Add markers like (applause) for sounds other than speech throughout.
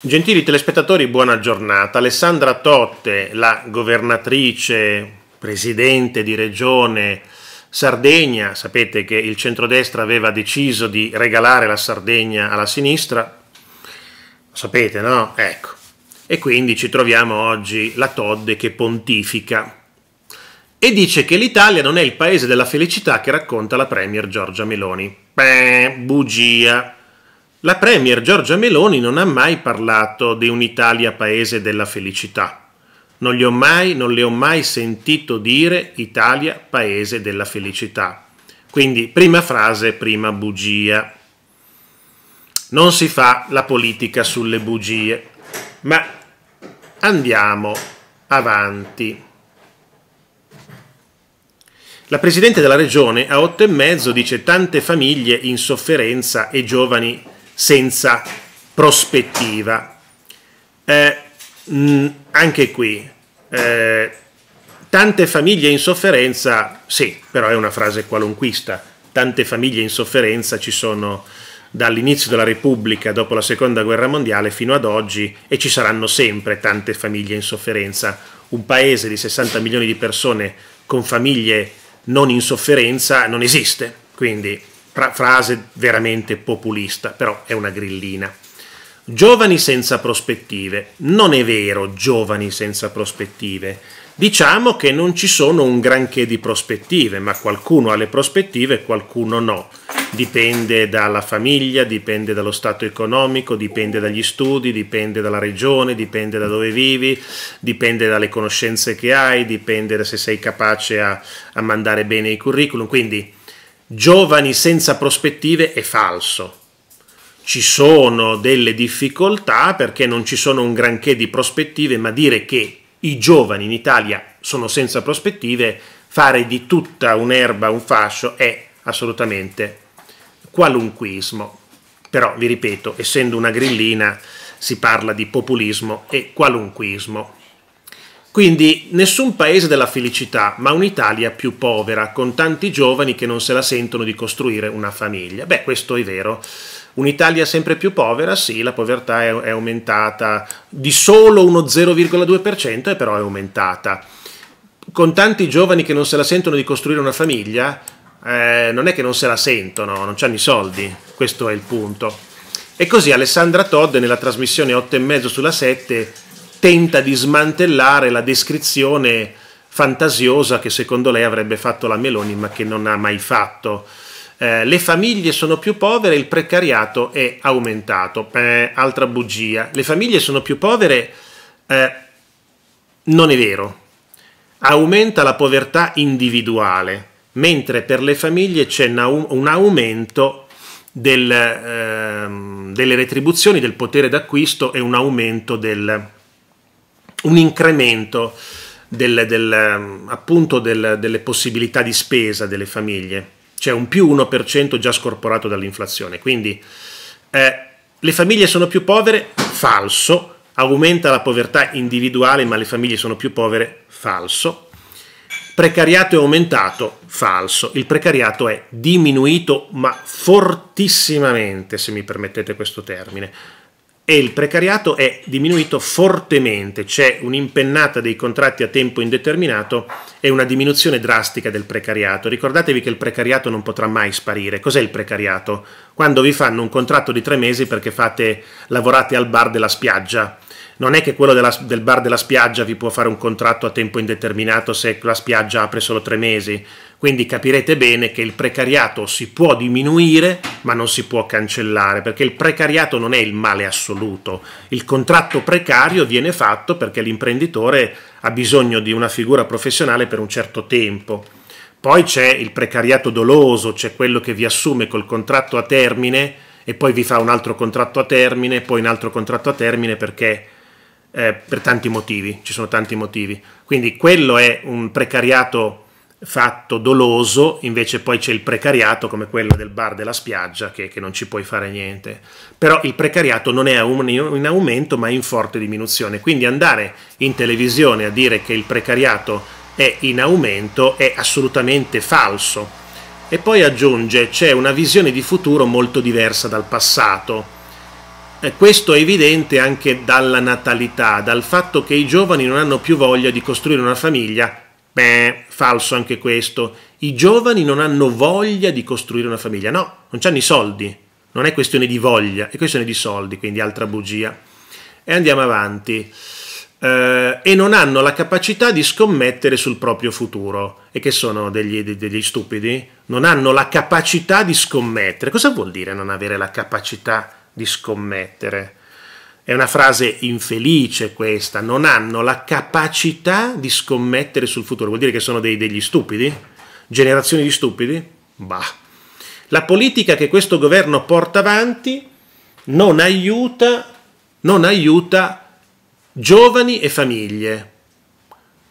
Gentili telespettatori, buona giornata. Alessandra Totte, la governatrice, presidente di regione Sardegna, sapete che il centrodestra aveva deciso di regalare la Sardegna alla sinistra, lo sapete no? Ecco. E quindi ci troviamo oggi la Todde che pontifica e dice che l'Italia non è il paese della felicità che racconta la Premier Giorgia Meloni. Beh, bugia. La Premier Giorgia Meloni non ha mai parlato di un'Italia paese della felicità. Non, gli ho mai, non le ho mai sentito dire Italia paese della felicità. Quindi prima frase, prima bugia. Non si fa la politica sulle bugie, ma andiamo avanti. La Presidente della Regione a 8 e mezzo dice tante famiglie in sofferenza e giovani in senza prospettiva. Eh, mh, mm, anche qui, eh, tante famiglie in sofferenza, sì, però è una frase qualunquista, tante famiglie in sofferenza ci sono dall'inizio della Repubblica, dopo la Seconda Guerra Mondiale, fino ad oggi e ci saranno sempre tante famiglie in sofferenza. Un paese di 60 milioni di persone con famiglie non in sofferenza non esiste, quindi fra frase veramente populista, però è una grillina. Giovani senza prospettive. Non è vero, giovani senza prospettive. Diciamo che non ci sono un granché di prospettive, ma qualcuno ha le prospettive e qualcuno no. Dipende dalla famiglia, dipende dallo stato economico, dipende dagli studi, dipende dalla regione, dipende da dove vivi, dipende dalle conoscenze che hai, dipende da se sei capace a, a mandare bene i curriculum. Quindi giovani senza prospettive è falso. Ci sono delle difficoltà perché non ci sono un granché di prospettive, ma dire che i giovani in Italia sono senza prospettive, fare di tutta un'erba un fascio è assolutamente qualunquismo. Però, vi ripeto, essendo una grillina si parla di populismo e qualunquismo. Quindi nessun paese della felicità, ma un'Italia più povera, con tanti giovani che non se la sentono di costruire una famiglia. Beh, questo è vero. Un'Italia sempre più povera, sì, la povertà è, aumentata di solo uno 0,2%, però è aumentata. Con tanti giovani che non se la sentono di costruire una famiglia, eh, non è che non se la sentono, non hanno i soldi, questo è il punto. E così Alessandra Todd nella trasmissione 8 e mezzo sulla 7 tenta di smantellare la descrizione fantasiosa che secondo lei avrebbe fatto la Meloni ma che non ha mai fatto. Eh, le famiglie sono più povere, il precariato è aumentato. Eh, altra bugia. Le famiglie sono più povere, eh, non è vero. Aumenta la povertà individuale, mentre per le famiglie c'è un aumento del, ehm, delle retribuzioni, del potere d'acquisto e un aumento del, un incremento del, del, ehm, appunto del, delle possibilità di spesa delle famiglie, cioè un più 1% già scorporato dall'inflazione. Quindi eh, le famiglie sono più povere? Falso. Aumenta la povertà individuale, ma le famiglie sono più povere? Falso. Precariato è aumentato? Falso. Il precariato è diminuito, ma fortissimamente, se mi permettete questo termine e il precariato è diminuito fortemente, c'è un'impennata dei contratti a tempo indeterminato e una diminuzione drastica del precariato. Ricordatevi che il precariato non potrà mai sparire. Cos'è il precariato? Quando vi fanno un contratto di tre mesi perché fate, lavorate al bar della spiaggia. Non è che quello della, del bar della spiaggia vi può fare un contratto a tempo indeterminato se la spiaggia apre solo tre mesi. Quindi capirete bene che il precariato si può diminuire ma non si può cancellare, perché il precariato non è il male assoluto. Il contratto precario viene fatto perché l'imprenditore ha bisogno di una figura professionale per un certo tempo. Poi c'è il precariato doloso, c'è quello che vi assume col contratto a termine e poi vi fa un altro contratto a termine, poi un altro contratto a termine perché eh, per tanti motivi, ci sono tanti motivi. Quindi quello è un precariato doloso fatto doloso, invece poi c'è il precariato come quello del bar della spiaggia che, che non ci puoi fare niente. Però il precariato non è in aumento ma in forte diminuzione, quindi andare in televisione a dire che il precariato è in aumento è assolutamente falso. E poi aggiunge c'è una visione di futuro molto diversa dal passato. Eh, questo è evidente anche dalla natalità, dal fatto che i giovani non hanno più voglia di costruire una famiglia Beh, falso anche questo. I giovani non hanno voglia di costruire una famiglia. No, non hanno i soldi. Non è questione di voglia, è questione di soldi, quindi altra bugia. E andiamo avanti. Eh, e non hanno la capacità di scommettere sul proprio futuro. E che sono degli, degli stupidi? Non hanno la capacità di scommettere. Cosa vuol dire non avere la capacità di scommettere? È una frase infelice questa, non hanno la capacità di scommettere sul futuro, vuol dire che sono dei, degli stupidi? Generazioni di stupidi? Bah. La politica che questo governo porta avanti non aiuta, non aiuta giovani e famiglie.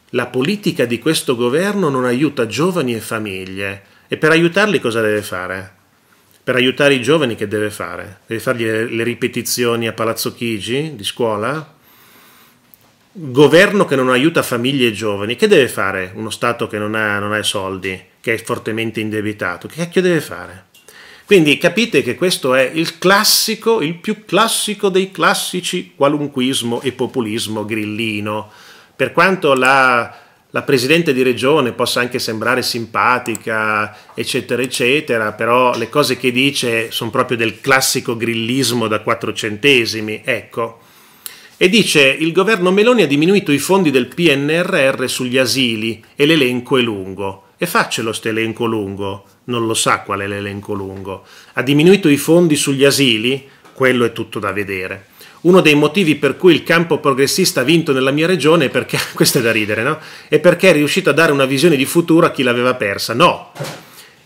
La politica di questo governo non aiuta giovani e famiglie. E per aiutarli cosa deve fare? per aiutare i giovani che deve fare? Deve fargli le ripetizioni a Palazzo Chigi di scuola? Governo che non aiuta famiglie e giovani, che deve fare uno Stato che non ha, non ha soldi, che è fortemente indebitato? Che cacchio deve fare? Quindi capite che questo è il classico, il più classico dei classici qualunquismo e populismo grillino. Per quanto la la presidente di regione possa anche sembrare simpatica, eccetera, eccetera, però le cose che dice sono proprio del classico grillismo da quattro centesimi, ecco. E dice il governo Meloni ha diminuito i fondi del PNRR sugli asili e l'elenco è lungo. E faccelo sto elenco lungo, non lo sa qual è l'elenco lungo. Ha diminuito i fondi sugli asili? Quello è tutto da vedere uno dei motivi per cui il campo progressista ha vinto nella mia regione è perché, (laughs) questo è da ridere, no? È perché è riuscito a dare una visione di futuro a chi l'aveva persa. No,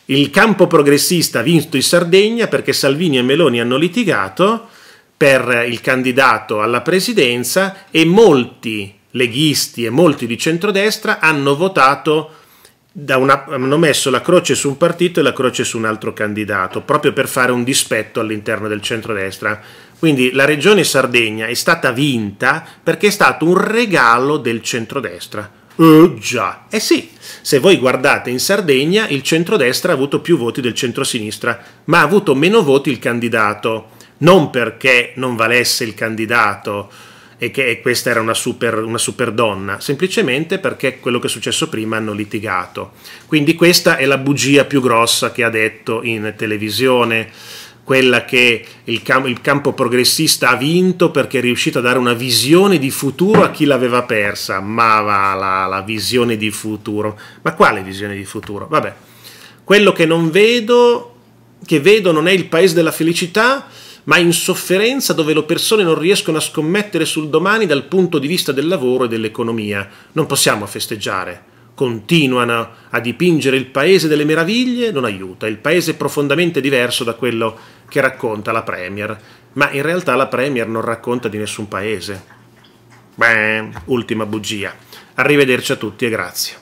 il campo progressista ha vinto in Sardegna perché Salvini e Meloni hanno litigato per il candidato alla presidenza e molti leghisti e molti di centrodestra hanno votato una, hanno messo la croce su un partito e la croce su un altro candidato, proprio per fare un dispetto all'interno del centrodestra. Quindi la regione Sardegna è stata vinta perché è stato un regalo del centrodestra. Eh già, eh sì, se voi guardate in Sardegna il centrodestra ha avuto più voti del centrosinistra, ma ha avuto meno voti il candidato, non perché non valesse il candidato e che questa era una super, una super donna, semplicemente perché quello che è successo prima hanno litigato. Quindi questa è la bugia più grossa che ha detto in televisione quella che il, cam- il, campo progressista ha vinto perché è riuscito a dare una visione di futuro a chi l'aveva persa. Ma va la, la visione di futuro. Ma quale visione di futuro? Vabbè, quello che non vedo, che vedo non è il paese della felicità, ma in sofferenza dove le persone non riescono a scommettere sul domani dal punto di vista del lavoro e dell'economia. Non possiamo festeggiare continuano a dipingere il paese delle meraviglie non aiuta. Il paese è profondamente diverso da quello che racconta la Premier, ma in realtà la Premier non racconta di nessun paese. Beh, ultima bugia. Arrivederci a tutti e grazie.